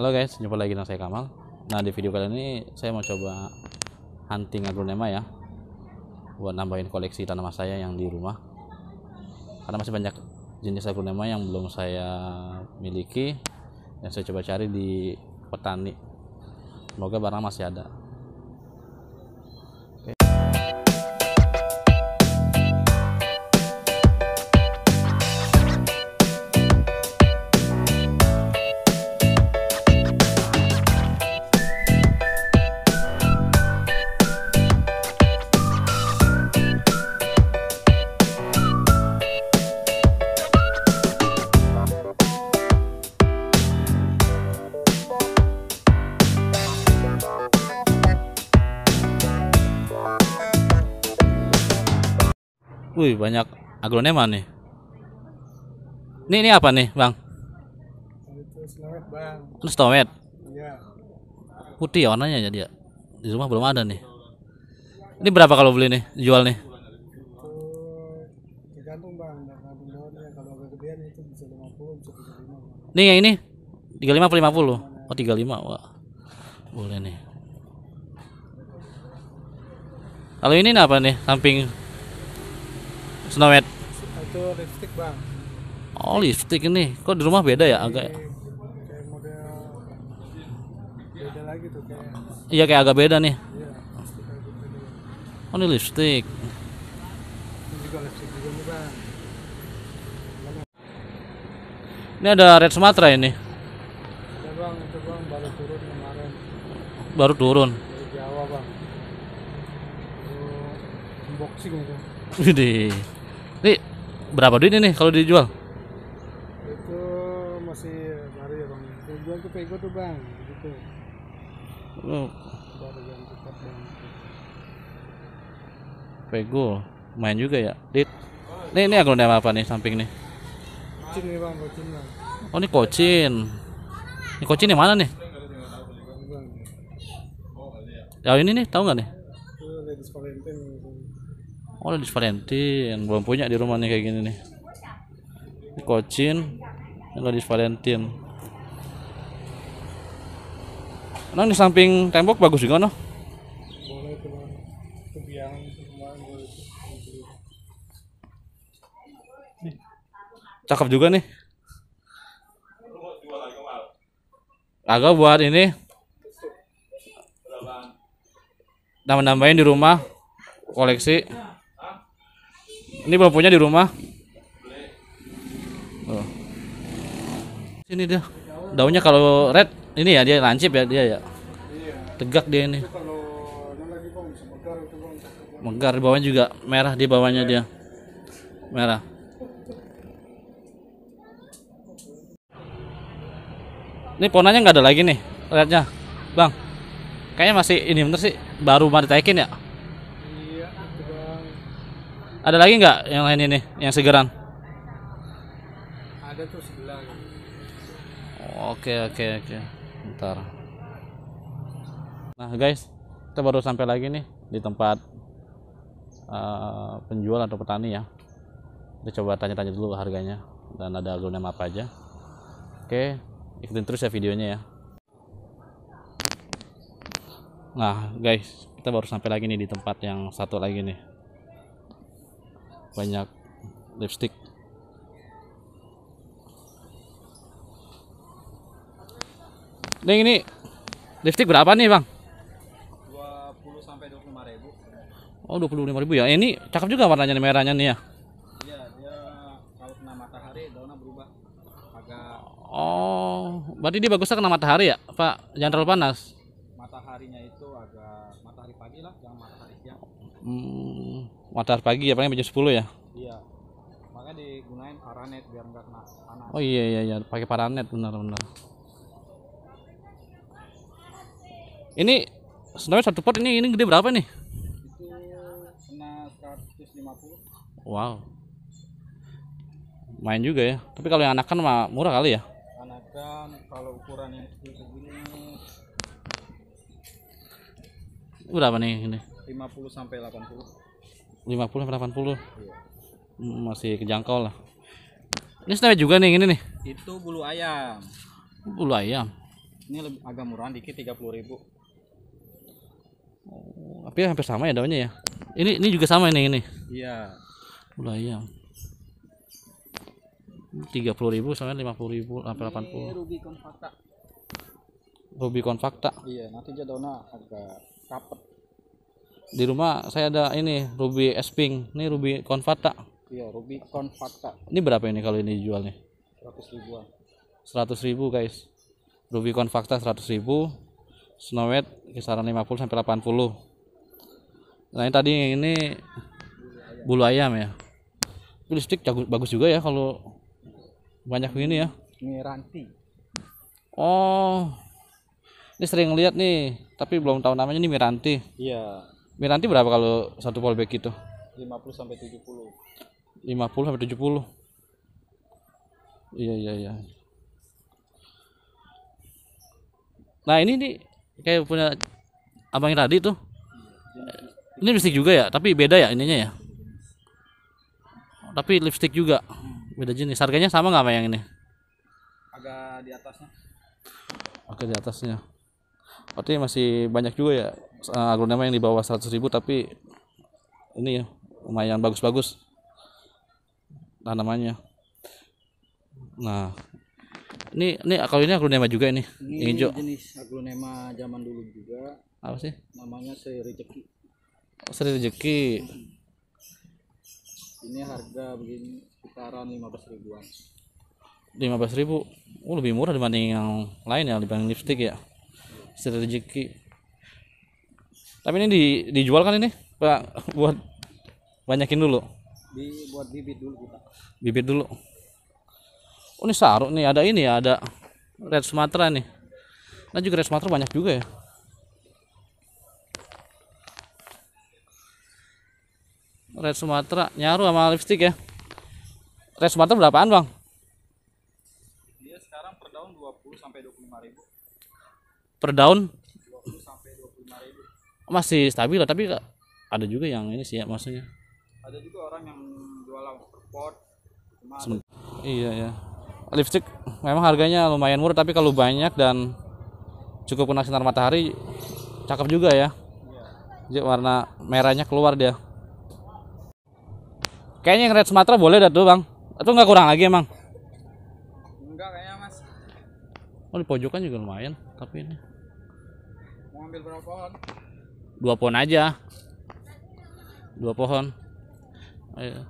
Halo guys, jumpa lagi dengan saya Kamal. Nah, di video kali ini saya mau coba hunting aglonema ya. Buat nambahin koleksi tanaman saya yang di rumah. Karena masih banyak jenis aglonema yang belum saya miliki yang saya coba cari di petani. Semoga barang masih ada. Wih, banyak aglonema nih. Ini ini apa nih, Bang? Itu tomat. Putih ya warnanya ya dia. Di rumah belum ada nih. Ini berapa kalau beli nih, jual nih? Tergantung, Bang. Tergantung daunnya. Kalau itu bisa 50, Nih yang ini 35 atau 50? Oh, 35. Wah. Boleh nih. Kalau ini apa nih? Samping White. Itu lipstick, Bang. Oh, lipstick ini. Kok di rumah beda ya agak? Ya? Kayak model beda lagi tuh kayak. Iya, kayak agak beda nih. Iya, ya. Oh, ini lipstick. Ini ada red Sumatra ini. baru turun kemarin. Jawa bang. unboxing itu. Nih, berapa duit ini kalau dijual? Itu masih baru ya bang. Dijual tuh pego tuh bang, gitu. Oh. Baru Pego, main juga ya. Dit. Nih, ini aku aglonema apa nih samping nih? Kocin nih bang, kocin bang. Oh ini kocin. Ini kocin yang mana nih? Ya ini nih, tahu nggak nih? oh di Valentin. belum punya di rumah nih kayak gini nih ini kocin ini Ladies Valentin. Nah di samping tembok bagus juga noh cakep juga nih agak buat ini nambah-nambahin di rumah koleksi ini bambunya di rumah. Oh. Sini dia. Daunnya kalau red ini ya dia lancip ya dia ya. Tegak dia ini. menggar di bawahnya juga merah di bawahnya dia. Merah. Ini ponanya nggak ada lagi nih, lihatnya, Bang. Kayaknya masih ini bener sih baru mau ditaikin ya. Ada lagi nggak yang lain ini yang segeran? Ada tuh sebelah. Oke oke oke. Ntar. Nah guys, kita baru sampai lagi nih di tempat uh, penjual atau petani ya. Kita coba tanya-tanya dulu harganya dan ada gunanya apa aja. Oke, ikutin terus ya videonya ya. Nah guys, kita baru sampai lagi nih di tempat yang satu lagi nih banyak lipstick Neng ini lipstick berapa nih bang? 20 sampai 25 ribu. Oh 25 ribu ya. Eh, ini cakep juga warnanya merahnya nih ya. Iya dia kalau kena matahari daunnya berubah agak. Oh berarti dia bagusnya kena matahari ya Pak? Jangan terlalu panas. Mataharinya itu agak matahari pagi lah, jangan matahari siang. Hmm matahari pagi ya paling jam 10 ya iya makanya digunain paranet biar nggak kena panas oh iya iya iya pakai paranet benar-benar ini sebenarnya satu pot ini ini gede berapa nih itu kena 150 wow main juga ya tapi kalau yang anakan mah murah kali ya anakan kalau ukuran yang kecil segini berapa nih ini 50 sampai 80 50 80 iya. masih kejangkau lah ini snail juga nih ini nih itu bulu ayam bulu ayam ini lebih, agak murah dikit 30000 oh, tapi hampir sama ya daunnya ya ini ini juga sama ini ini iya bulu ayam 30000 sama 50000 ribu apa 80 Rubicon Fakta Rubicon Fakta iya nanti jadona agak kapet di rumah saya ada ini ruby esping ini ruby konvata iya ruby konvata ini berapa ini kalau ini nih 100 ribuan 100 ribu guys ruby konvata 100 ribu snow white kisaran 50 sampai 80 nah ini tadi ini bulu ayam ya listrik bagus juga ya kalau banyak ini ya ini ranti oh ini sering lihat nih tapi belum tahu namanya ini Miranti iya Miranti berapa kalau satu polback itu? 50 sampai 70. 50 sampai 70. Iya iya iya. Nah, ini nih kayak punya abang yang tadi tuh. Ini lipstick juga ya, tapi beda ya ininya ya. Tapi lipstick juga. Beda jenis. Harganya sama nggak sama yang ini? Agak di atasnya. Agak di atasnya berarti masih banyak juga ya eh, agronema yang di bawah 100 ribu tapi ini ya lumayan bagus-bagus tanamannya nah ini ini kalau ini agronema juga ini ini hijau jenis agronema zaman dulu juga apa sih namanya seri rezeki oh, seri rezeki hmm. ini harga begini sekitaran 15 ribuan 15 ribu oh, lebih murah dibanding yang lain ya dibanding lipstick ya strategi tapi ini di, dijual kan ini pak buat banyakin dulu Di buat bibit dulu kita bibit dulu oh ini saruk nih ada ini ya ada red sumatera nih nah juga red sumatera banyak juga ya red sumatera nyaru sama lipstick ya red sumatera berapaan bang dia sekarang per daun 20 sampai 25 ribu per daun masih stabil tapi ada juga yang ini sih ya, maksudnya ada juga orang yang jual pot iya ya lipstick memang harganya lumayan murah tapi kalau banyak dan cukup kena sinar matahari cakep juga ya jadi iya. warna merahnya keluar dia kayaknya yang red Sumatera boleh dah tuh bang itu nggak kurang lagi emang Oh di pojokan juga lumayan, tapi ini. Mau ambil berapa pohon? Dua pohon aja. Dua pohon. Ayo.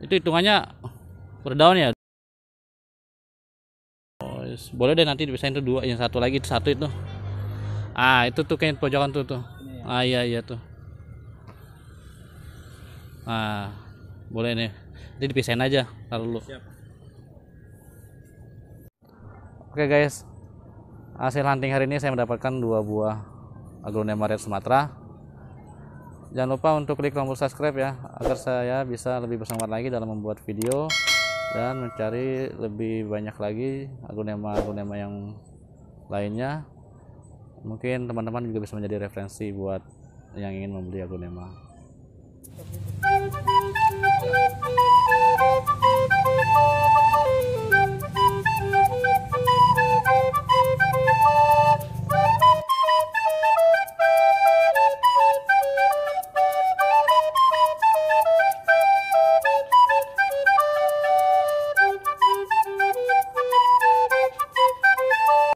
Itu hitungannya per daun ya? Oh, yes. boleh deh nanti dipisahin itu dua, yang satu lagi itu satu itu. Ah, itu tuh kayak pojokan tuh tuh. Ya. Ah iya iya tuh. Ah, boleh nih. Jadi dipisahin aja, taruh dulu. Siap. Oke guys, hasil hunting hari ini saya mendapatkan dua buah aglonema red Sumatera. Jangan lupa untuk klik tombol subscribe ya, agar saya bisa lebih bersemangat lagi dalam membuat video dan mencari lebih banyak lagi aglonema-aglonema yang lainnya. Mungkin teman-teman juga bisa menjadi referensi buat yang ingin membeli aglonema.